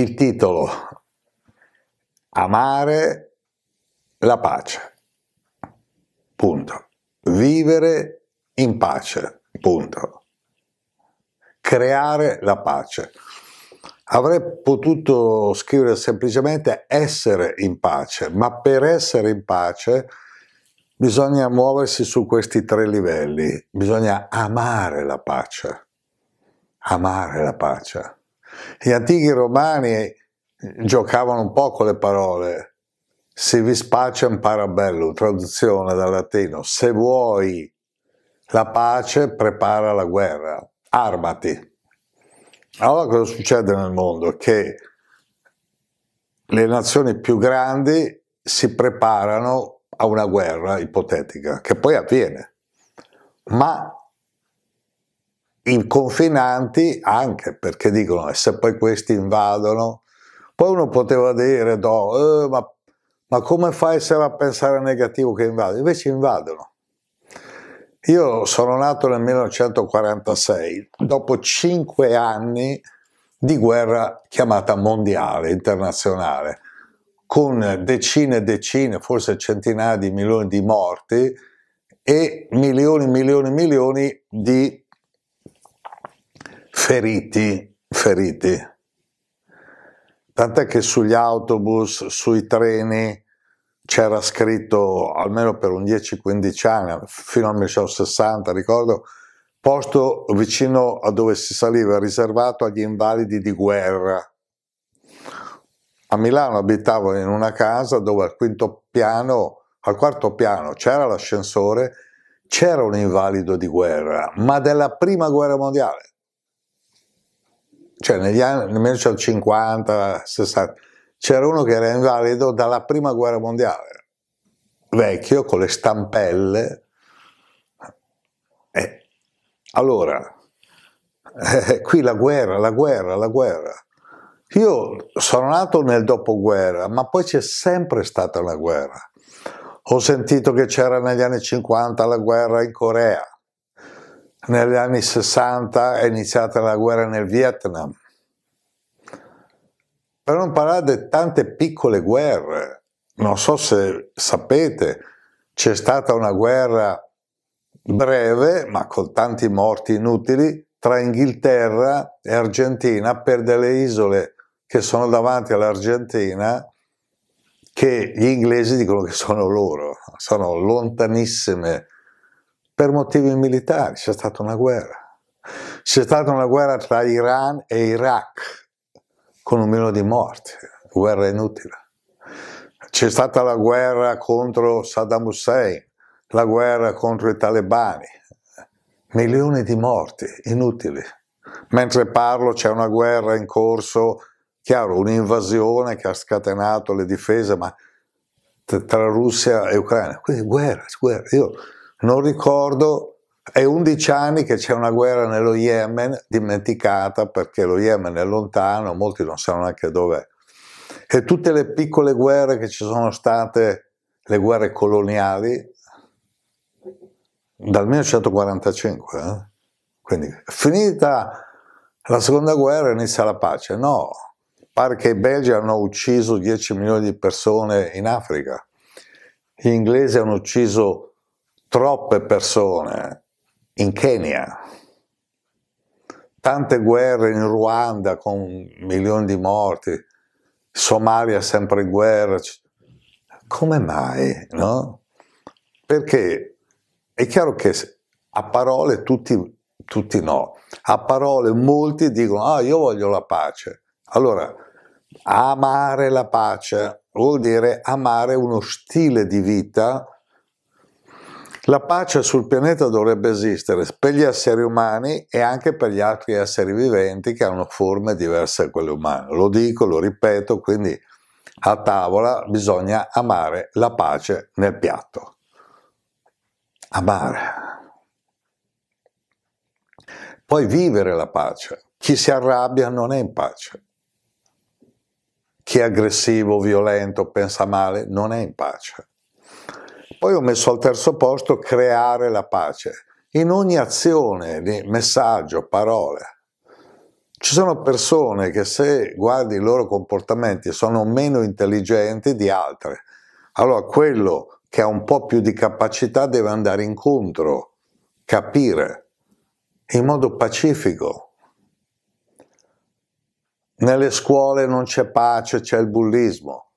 il titolo Amare la pace. Punto. Vivere in pace. Punto. Creare la pace. Avrei potuto scrivere semplicemente essere in pace, ma per essere in pace bisogna muoversi su questi tre livelli. Bisogna amare la pace. Amare la pace gli antichi romani eh, giocavano un po' con le parole. Si vi spacem parabellum, traduzione dal latino. Se vuoi la pace, prepara la guerra, armati. Allora cosa succede nel mondo? Che le nazioni più grandi si preparano a una guerra ipotetica, che poi avviene, ma confinanti anche perché dicono e eh, se poi questi invadono poi uno poteva dire no, eh, ma, ma, come fa a essere a pensare negativo che invadono invece invadono io sono nato nel 1946 dopo cinque anni di guerra chiamata mondiale internazionale con decine e decine forse centinaia di milioni di morti e milioni milioni milioni di feriti, feriti. Tant'è che sugli autobus, sui treni c'era scritto almeno per un 10-15 anni, fino al 1960 ricordo, posto vicino a dove si saliva, riservato agli invalidi di guerra. A Milano abitavo in una casa dove al quinto piano, al quarto piano c'era l'ascensore, c'era un invalido di guerra, ma della prima guerra mondiale cioè negli anni, nel 1950, 60, c'era uno che era invalido dalla prima guerra mondiale, vecchio, con le stampelle. Eh, allora, eh, qui la guerra, la guerra, la guerra. Io sono nato nel dopoguerra, ma poi c'è sempre stata la guerra. Ho sentito che c'era negli anni 50 la guerra in Corea, negli anni 60 è iniziata la guerra nel Vietnam. Per non parlare di tante piccole guerre, non so se sapete, c'è stata una guerra breve, ma con tanti morti inutili, tra Inghilterra e Argentina per delle isole che sono davanti all'Argentina che gli inglesi dicono che sono loro, sono lontanissime per motivi militari, c'è stata una guerra. C'è stata una guerra tra Iran e Iraq, con un milione di morti, guerra inutile. C'è stata la guerra contro Saddam Hussein, la guerra contro i talebani, milioni di morti inutili. Mentre parlo c'è una guerra in corso, chiaro, un'invasione che ha scatenato le difese, ma tra Russia e Ucraina, quindi guerra, guerra. Io non ricordo, è 11 anni che c'è una guerra nello Yemen dimenticata perché lo Yemen è lontano, molti non sanno neanche dov'è. E tutte le piccole guerre che ci sono state, le guerre coloniali, dal 1945, eh? quindi finita la seconda guerra inizia la pace, no, pare che i belgi hanno ucciso 10 milioni di persone in Africa, gli inglesi hanno ucciso troppe persone in Kenya, tante guerre in Ruanda con milioni di morti, Somalia sempre in guerra, come mai? No? Perché è chiaro che a parole tutti, tutti no, a parole molti dicono ah io voglio la pace, allora amare la pace vuol dire amare uno stile di vita la pace sul pianeta dovrebbe esistere per gli esseri umani e anche per gli altri esseri viventi che hanno forme diverse da quelle umane. Lo dico, lo ripeto, quindi a tavola bisogna amare la pace nel piatto. Amare. Poi vivere la pace. Chi si arrabbia non è in pace. Chi è aggressivo, violento, pensa male non è in pace. Poi ho messo al terzo posto creare la pace. In ogni azione messaggio, parole. Ci sono persone che se guardi i loro comportamenti sono meno intelligenti di altre. Allora quello che ha un po' più di capacità deve andare incontro, capire, in modo pacifico. Nelle scuole non c'è pace, c'è il bullismo.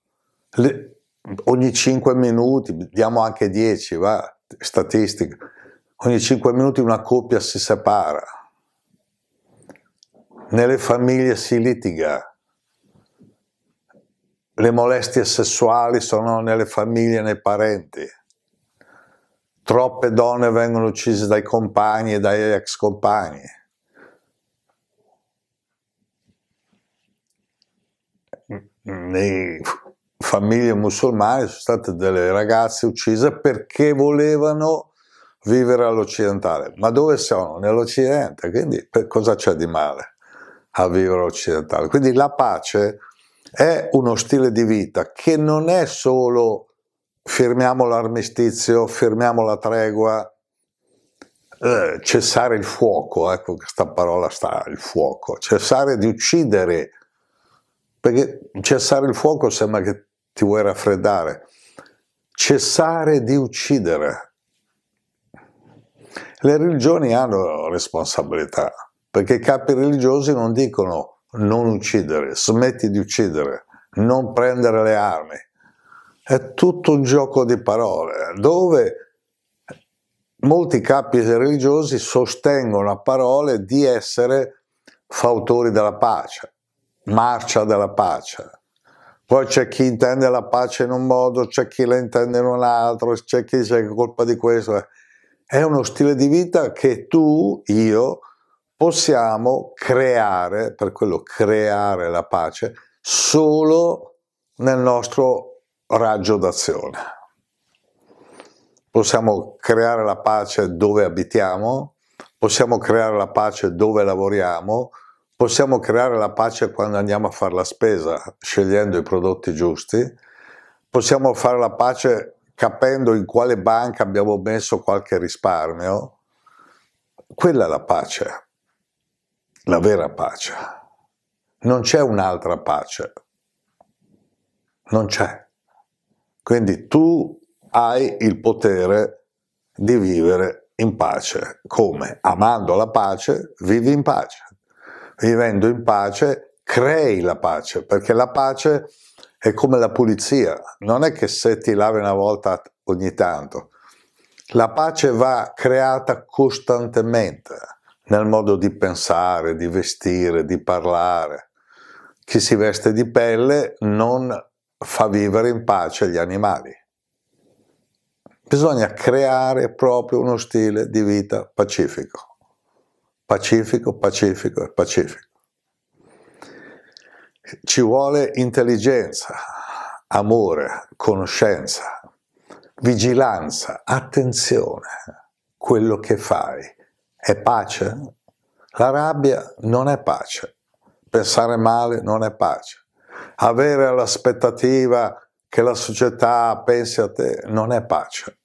Le ogni 5 minuti, diamo anche 10, va, statistica, ogni 5 minuti una coppia si separa, nelle famiglie si litiga, le molestie sessuali sono nelle famiglie e nei parenti, troppe donne vengono uccise dai compagni e dai ex compagni. Nei famiglie musulmane sono state delle ragazze uccise perché volevano vivere all'occidentale. Ma dove sono? Nell'Occidente, quindi cosa c'è di male a vivere all'occidentale? Quindi la pace è uno stile di vita che non è solo firmiamo l'armistizio, firmiamo la tregua, eh, cessare il fuoco, ecco questa parola sta, il fuoco, cessare di uccidere, perché cessare il fuoco sembra che ti vuoi raffreddare, cessare di uccidere. Le religioni hanno responsabilità, perché i capi religiosi non dicono non uccidere, smetti di uccidere, non prendere le armi. È tutto un gioco di parole, dove molti capi religiosi sostengono a parole di essere fautori della pace, marcia della pace poi c'è chi intende la pace in un modo, c'è chi la intende in un altro, c'è chi dice che è colpa di questo. È uno stile di vita che tu, io, possiamo creare, per quello creare la pace, solo nel nostro raggio d'azione. Possiamo creare la pace dove abitiamo, possiamo creare la pace dove lavoriamo, Possiamo creare la pace quando andiamo a fare la spesa, scegliendo i prodotti giusti. Possiamo fare la pace capendo in quale banca abbiamo messo qualche risparmio. Quella è la pace, la vera pace. Non c'è un'altra pace. Non c'è. Quindi tu hai il potere di vivere in pace. Come? Amando la pace, vivi in pace vivendo in pace, crei la pace, perché la pace è come la pulizia, non è che se ti lavi una volta ogni tanto, la pace va creata costantemente nel modo di pensare, di vestire, di parlare. Chi si veste di pelle non fa vivere in pace gli animali. Bisogna creare proprio uno stile di vita pacifico pacifico, pacifico e pacifico. Ci vuole intelligenza, amore, conoscenza, vigilanza, attenzione. Quello che fai è pace? La rabbia non è pace, pensare male non è pace, avere l'aspettativa che la società pensi a te non è pace.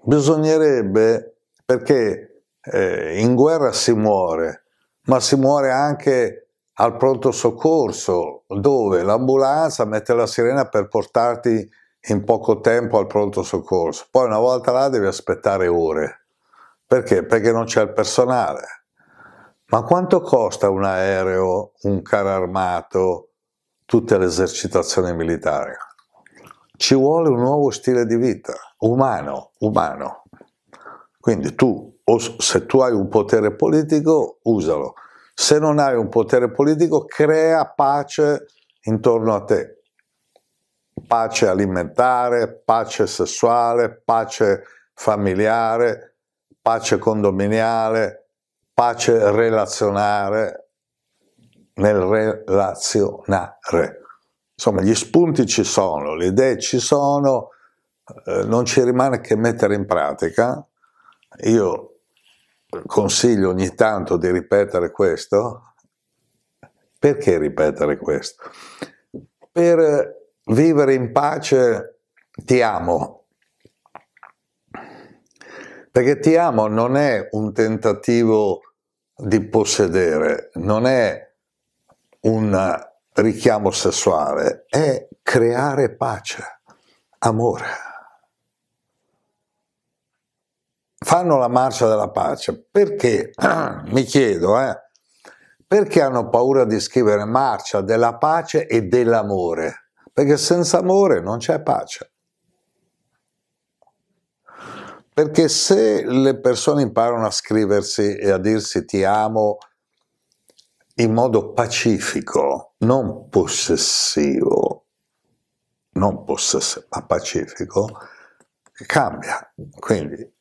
Bisognerebbe perché eh, in guerra si muore, ma si muore anche al pronto soccorso, dove l'ambulanza mette la sirena per portarti in poco tempo al pronto soccorso. Poi una volta là devi aspettare ore. Perché? Perché non c'è il personale. Ma quanto costa un aereo, un carro armato, tutte le esercitazioni militari? Ci vuole un nuovo stile di vita, umano, umano. Quindi tu, se tu hai un potere politico, usalo. Se non hai un potere politico, crea pace intorno a te. Pace alimentare, pace sessuale, pace familiare, pace condominiale, pace relazionale, nel relazionare. Insomma, gli spunti ci sono, le idee ci sono, eh, non ci rimane che mettere in pratica io consiglio ogni tanto di ripetere questo. Perché ripetere questo? Per eh, vivere in pace ti amo. Perché ti amo non è un tentativo di possedere, non è un richiamo sessuale, è creare pace, amore fanno la marcia della pace. Perché? Mi chiedo, eh, perché hanno paura di scrivere marcia della pace e dell'amore? Perché senza amore non c'è pace. Perché se le persone imparano a scriversi e a dirsi ti amo in modo pacifico, non possessivo, non possessivo, ma pacifico, cambia. Quindi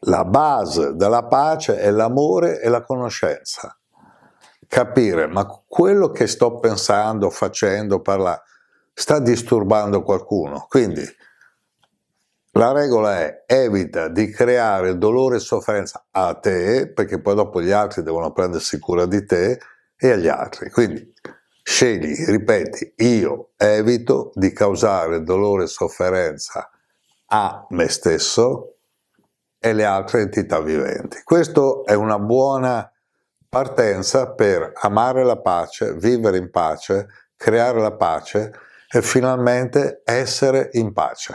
la base della pace è l'amore e la conoscenza. Capire, ma quello che sto pensando, facendo, parlando, sta disturbando qualcuno. Quindi la regola è evita di creare dolore e sofferenza a te, perché poi dopo gli altri devono prendersi cura di te e agli altri. Quindi scegli, ripeti, io evito di causare dolore e sofferenza a me stesso e le altre entità viventi. Questa è una buona partenza per amare la pace, vivere in pace, creare la pace e finalmente essere in pace.